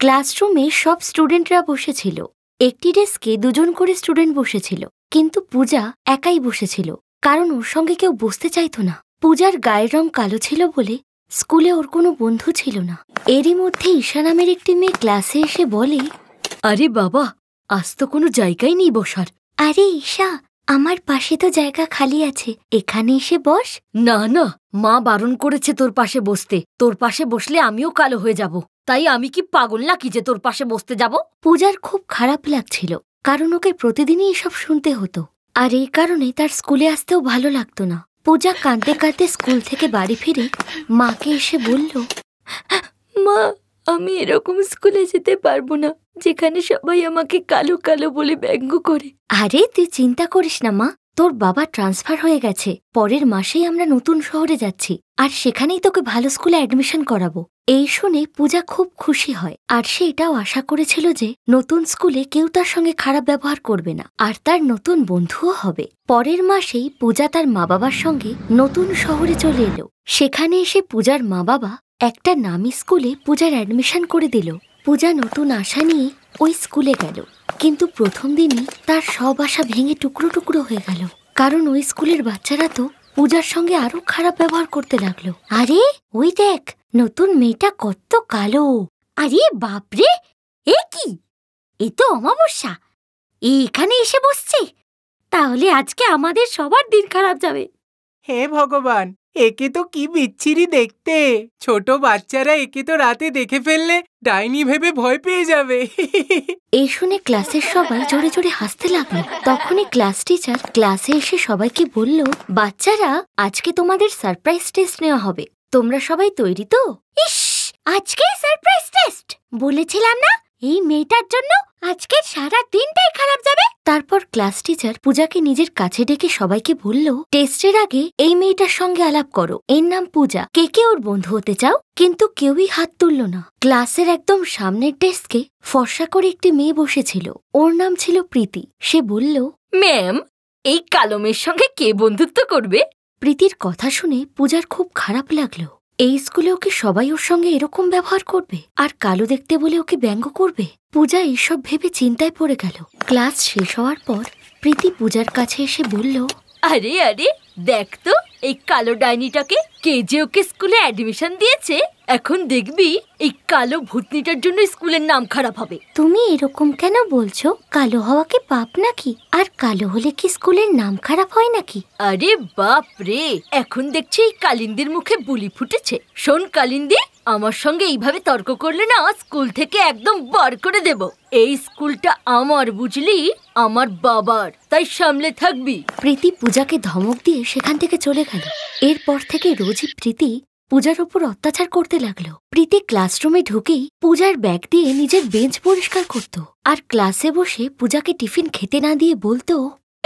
ক্লাসরুমে সব স্টুডেন্টরা বসেছিল একটি ডেস্কে দুজন করে স্টুডেন্ট বসেছিল কিন্তু পূজা একাই বসেছিল কারণ ওর সঙ্গে কেউ বসতে চাইত না পূজার গায়ের রং কালো ছিল বলে স্কুলে ওর কোনো বন্ধু ছিল না এরই মধ্যে ঈশা নামের একটি মেয়ে ক্লাসে এসে বলে আরে বাবা আজ তো কোনো জায়গায় নেই বসার আরে ঈশা আমার পাশে তো জায়গা খালি আছে এখানে এসে বস না না মা বারণ করেছে তোর পাশে বসতে তোর পাশে বসলে আমিও কালো হয়ে যাব তাই আমি কি পাগল নাকি যে তোর পাশে বসতে যাব পূজার খুব খারাপ লাগছিল কারণ ওকে প্রতিদিনই এসব শুনতে হতো আর এই কারণে তার স্কুলে আসতেও ভালো লাগতো না পূজা কাঁদতে কাঁদতে স্কুল থেকে বাড়ি ফিরে মাকে এসে বলল মা আমি এরকম স্কুলে যেতে পারবো না যেখানে সবাই আমাকে কালো কালো বলে ব্যঙ্গ করে আরে তুই চিন্তা করিস না মা তোর বাবা ট্রান্সফার হয়ে গেছে পরের মাসেই আমরা নতুন শহরে যাচ্ছি আর সেখানেই তোকে ভালো স্কুলে অ্যাডমিশন করাবো এই শুনে পূজা খুব খুশি হয় আর সে এটাও আশা করেছিল যে নতুন স্কুলে কেউ তার সঙ্গে খারাপ ব্যবহার করবে না আর তার নতুন বন্ধুও হবে পরের মাসেই পূজা তার মা বাবার সঙ্গে নতুন শহরে চলে এলো সেখানে এসে পূজার মা বাবা একটা নামি স্কুলে পূজার অ্যাডমিশন করে দিল পূজা নতুন আশা নিয়ে ওই স্কুলে গেল কিন্তু প্রথম দিনই তার সব আশা ভেঙে টুকরো টুকরো হয়ে গেল কারণ ওই স্কুলের বাচ্চারা তো পূজার সঙ্গে আরো খারাপ ব্যবহার করতে লাগলো আরে ওই দেখ নতুন মেয়েটা কত কালো আরে বাপরে এ কি এ তো অমাবস্যা এখানে এসে বসছে তাহলে আজকে আমাদের সবার দিন খারাপ যাবে হে ভগবান একে তো কি বিচ্ছিরি দেখতে ছোট বাচ্চারা একে তো রাতে দেখে ফেললে ডাইনি ভেবে ভয় পেয়ে যাবে এই শুনে ক্লাসের সবাই জোরে জোরে হাসতে লাগলো তখনই ক্লাস টিচার ক্লাসে এসে সবাইকে বলল বাচ্চারা আজকে তোমাদের সারপ্রাইজ টেস্ট নেওয়া হবে তোমরা সবাই তৈরি তো ইস আজকে সারপ্রাইজ টেস্ট বলেছিলাম না এই মেয়েটার জন্য আজকে সারা দিনটাই খারাপ যাবে তারপর ক্লাস টিচার পূজাকে নিজের কাছে ডেকে সবাইকে বলল টেস্টের আগে এই মেয়েটার সঙ্গে আলাপ করো এর নাম পূজা কে কে ওর বন্ধু হতে চাও কিন্তু কেউই হাত তুলল না ক্লাসের একদম সামনের ডেস্কে ফর্সা করে একটি মেয়ে বসেছিল ওর নাম ছিল প্রীতি সে বলল ম্যাম এই কালমের সঙ্গে কে বন্ধুত্ব করবে প্রীতির কথা শুনে পূজার খুব খারাপ লাগলো এই স্কুলে ওকে সবাই ওর সঙ্গে এরকম ব্যবহার করবে আর কালো দেখতে বলে ওকে ব্যঙ্গ করবে পূজা এইসব ভেবে চিন্তায় পড়ে গেল ক্লাস শেষ হওয়ার পর প্রীতি পূজার কাছে এসে বলল আরে আরে দেখ তো এই কালো ডাইনিটাকে কে যে ওকে স্কুলে অ্যাডমিশন দিয়েছে এখন দেখবি এই কালো ভূতনিটার জন্য স্কুলের নাম খারাপ হবে তুমি এরকম কেন বলছো কালো হওয়াকে কি পাপ নাকি আর কালো হলে কি স্কুলের নাম খারাপ হয় নাকি আরে বাপ রে এখন দেখছি এই কালিন্দির মুখে বুলি ফুটেছে শোন কালিন্দি আমার সঙ্গে এইভাবে তর্ক করলে না স্কুল থেকে একদম বার করে দেব এই স্কুলটা আমার বুঝলি আমার বাবার তাই সামলে থাকবি প্রীতি পূজাকে ধমক দিয়ে সেখান থেকে চলে গেল এরপর থেকে রোজই প্রীতি পূজার ওপর অত্যাচার করতে লাগলো প্রীতি ক্লাসরুমে ঢুকেই পূজার ব্যাগ দিয়ে নিজের বেঞ্চ পরিষ্কার করত আর ক্লাসে বসে পূজাকে টিফিন খেতে না দিয়ে বলতো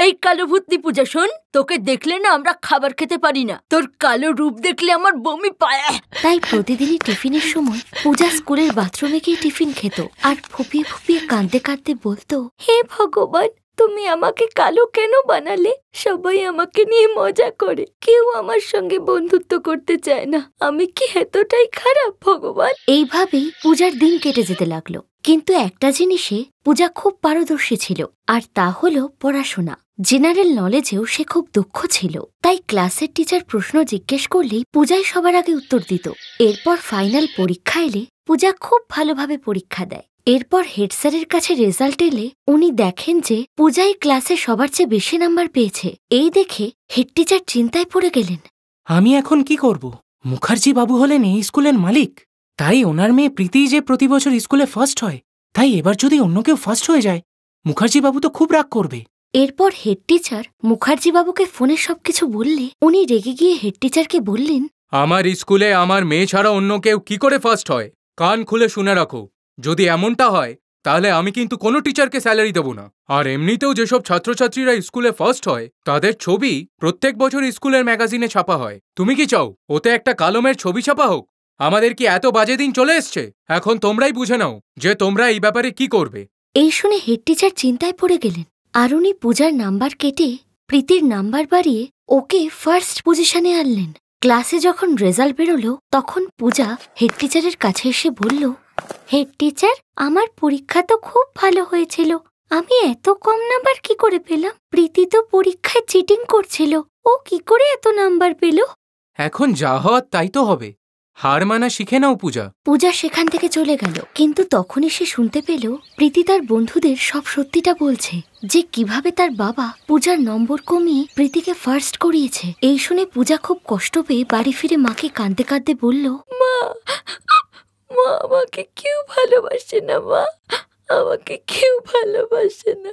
এই কালো ভূতনি পূজা শোন তোকে দেখলে না আমরা খাবার খেতে পারি না তোর কালো রূপ দেখলে আমার বমি পায় তাই প্রতিদিনই টিফিনের সময় পূজা স্কুলের বাথরুমে গিয়ে টিফিন খেত আর ফুপিয়ে ফুপিয়ে কাঁদতে কাঁদতে বলতো হে ভগবান তুমি আমাকে কালো কেন বানালে সবাই আমাকে নিয়ে মজা করে কেউ আমার সঙ্গে বন্ধুত্ব করতে চায় না আমি কি এতটাই খারাপ ভগবান এইভাবেই পূজার দিন কেটে যেতে লাগলো কিন্তু একটা জিনিসে পূজা খুব পারদর্শী ছিল আর তা হলো পড়াশোনা জেনারেল নলেজেও সে খুব দক্ষ ছিল তাই ক্লাসের টিচার প্রশ্ন জিজ্ঞেস করলেই পূজাই সবার আগে উত্তর দিত এরপর ফাইনাল পরীক্ষা এলে পূজা খুব ভালোভাবে পরীক্ষা দেয় এরপর হেড স্যারের কাছে রেজাল্ট এলে উনি দেখেন যে পূজাই ক্লাসে সবার চেয়ে বেশি নাম্বার পেয়েছে এই দেখে হেড টিচার চিন্তায় পড়ে গেলেন আমি এখন কি করব মুখার্জি বাবু হলেন এই স্কুলের মালিক তাই ওনার মেয়ে প্রীতি যে প্রতি বছর স্কুলে ফার্স্ট হয় তাই এবার যদি অন্য কেউ ফার্স্ট হয়ে যায় মুখার্জি বাবু তো খুব রাগ করবে এরপর হেড টিচার মুখার্জিবাবুকে ফোনে সবকিছু বললে উনি রেগে গিয়ে হেড টিচারকে বললেন আমার স্কুলে আমার মেয়ে ছাড়া অন্য কেউ কি করে ফার্স্ট হয় কান খুলে শুনে রাখো যদি এমনটা হয় তাহলে আমি কিন্তু কোনো টিচারকে স্যালারি দেব না আর এমনিতেও যেসব ছাত্রছাত্রীরা স্কুলে ফার্স্ট হয় তাদের ছবি প্রত্যেক বছর স্কুলের ম্যাগাজিনে ছাপা হয় তুমি কি চাও ওতে একটা কালমের ছবি ছাপা হোক আমাদের কি এত বাজে দিন চলে এসছে এখন তোমরাই বুঝে নাও যে তোমরা এই ব্যাপারে কি করবে এই শুনে হেড টিচার চিন্তায় পড়ে গেলেন আরুনি পূজার নাম্বার কেটে প্রীতির নাম্বার বাড়িয়ে ওকে ফার্স্ট পজিশনে আনলেন ক্লাসে যখন রেজাল্ট বেরোলো তখন পূজা হেড টিচারের কাছে এসে বলল হেড টিচার আমার পরীক্ষা তো খুব ভালো হয়েছিল আমি এত কম নাম্বার কি করে পেলাম প্রীতি তো পরীক্ষায় চিটিং করছিল ও কি করে এত নাম্বার পেল এখন যা হওয়ার তাই তো হবে হার মানা শিখে নাও পূজা পূজা সেখান থেকে চলে গেল কিন্তু তখনই সে শুনতে পেল প্রীতি তার বন্ধুদের সব সত্যিটা বলছে যে কিভাবে তার বাবা পূজার নম্বর কমিয়ে প্রীতিকে ফার্স্ট করিয়েছে এই শুনে পূজা খুব কষ্ট পেয়ে বাড়ি ফিরে মাকে কাঁদতে কাঁদতে বলল মা মা আমাকে কেউ ভালোবাসে না মা আমাকে কেউ ভালোবাসে না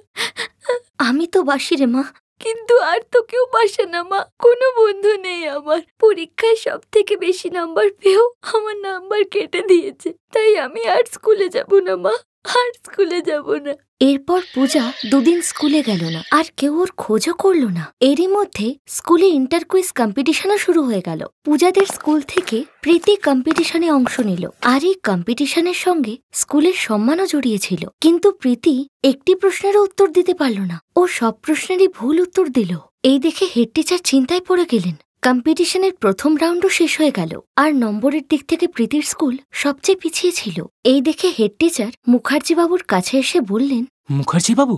আমি তো বাসি রে মা কিন্তু আর তো কেউ বাসে না মা কোনো বন্ধু নেই আমার পরীক্ষায় সব থেকে বেশি নাম্বার পেয়েও আমার নাম্বার কেটে দিয়েছে তাই আমি আর স্কুলে যাব না মা আর স্কুলে যাব না এরপর পূজা দুদিন স্কুলে গেল না আর কেউ ওর খোঁজও করল না এরই মধ্যে স্কুলে ইন্টার কুইজ কম্পিটিশনও শুরু হয়ে গেল পূজাদের স্কুল থেকে প্রীতি কম্পিটিশনে অংশ নিল আর এই কম্পিটিশনের সঙ্গে স্কুলের সম্মানও জড়িয়েছিল কিন্তু প্রীতি একটি প্রশ্নেরও উত্তর দিতে পারল না ও সব প্রশ্নেরই ভুল উত্তর দিল এই দেখে হেড টিচার চিন্তায় পড়ে গেলেন কম্পিটিশনের প্রথম রাউন্ডও শেষ হয়ে গেল আর নম্বরের দিক থেকে প্রীতির স্কুল সবচেয়ে পিছিয়ে ছিল এই দেখে হেড টিচার মুখার্জিবাবুর কাছে এসে বললেন মুখার্জিবাবু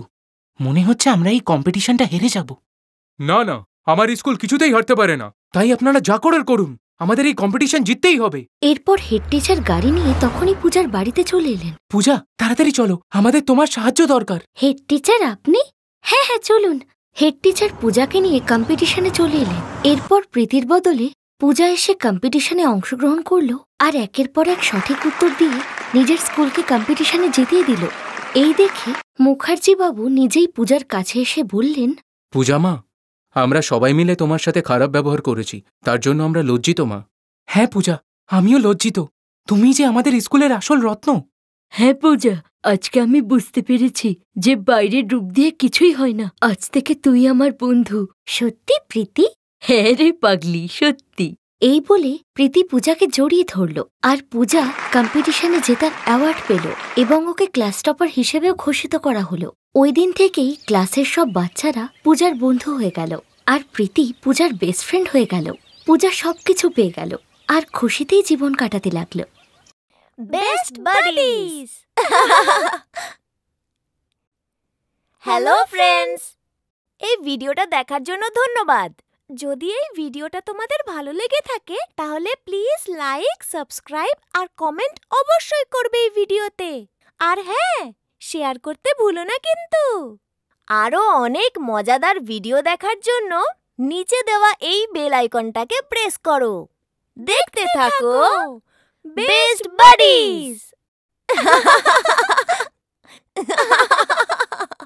মনে হচ্ছে আমরা এই কম্পিটিশনটা হেরে যাব না না আমার স্কুল কিছুতেই হারতে পারে না তাই আপনারা যা করার করুন আমাদের এই কম্পিটিশন জিততেই হবে এরপর হেড টিচার গাড়ি নিয়ে তখনই পূজার বাড়িতে চলে এলেন পূজা তাড়াতাড়ি চলো আমাদের তোমার সাহায্য দরকার হেড টিচার আপনি হ্যাঁ হ্যাঁ চলুন হেড টিচার পূজাকে নিয়ে কম্পিটিশনে চলে এলেন এরপর প্রীতির বদলে পূজা এসে কম্পিটিশনে অংশগ্রহণ করলো আর একের পর এক সঠিক উত্তর দিয়ে নিজের স্কুলকে কম্পিটিশনে জিতিয়ে দিল এই দেখে মুখার্জিবাবু নিজেই পূজার কাছে এসে বললেন পূজা মা আমরা সবাই মিলে তোমার সাথে খারাপ ব্যবহার করেছি তার জন্য আমরা লজ্জিত মা হ্যাঁ পূজা আমিও লজ্জিত তুমি যে আমাদের স্কুলের আসল রত্ন হ্যাঁ পূজা আজকে আমি বুঝতে পেরেছি যে বাইরে ডুব দিয়ে কিছুই হয় না আজ থেকে তুই আমার বন্ধু সত্যি প্রীতি হ্যাঁ রে পাগলি সত্যি এই বলে প্রীতি পূজাকে জড়িয়ে ধরল আর পূজা কম্পিটিশনে জেতার অ্যাওয়ার্ড পেল এবং ওকে ক্লাস টপার হিসেবেও ঘোষিত করা হলো ওই দিন থেকেই ক্লাসের সব বাচ্চারা পূজার বন্ধু হয়ে গেল আর প্রীতি পূজার বেস্ট ফ্রেন্ড হয়ে গেল পূজা সব কিছু পেয়ে গেল আর খুশিতেই জীবন কাটাতে লাগলো বেস্ট বাডিস হ্যালো ফ্রেন্ডস এই ভিডিওটা দেখার জন্য ধন্যবাদ যদি এই ভিডিওটা তোমাদের ভালো লেগে থাকে তাহলে প্লিজ লাইক সাবস্ক্রাইব আর কমেন্ট অবশ্যই করবে এই ভিডিওতে আর হ্যাঁ শেয়ার করতে ভুলো না কিন্তু আরও অনেক মজাদার ভিডিও দেখার জন্য নিচে দেওয়া এই বেল আইকনটাকে প্রেস করো দেখতে থাকো বেস্ট বাডিস ハハハハ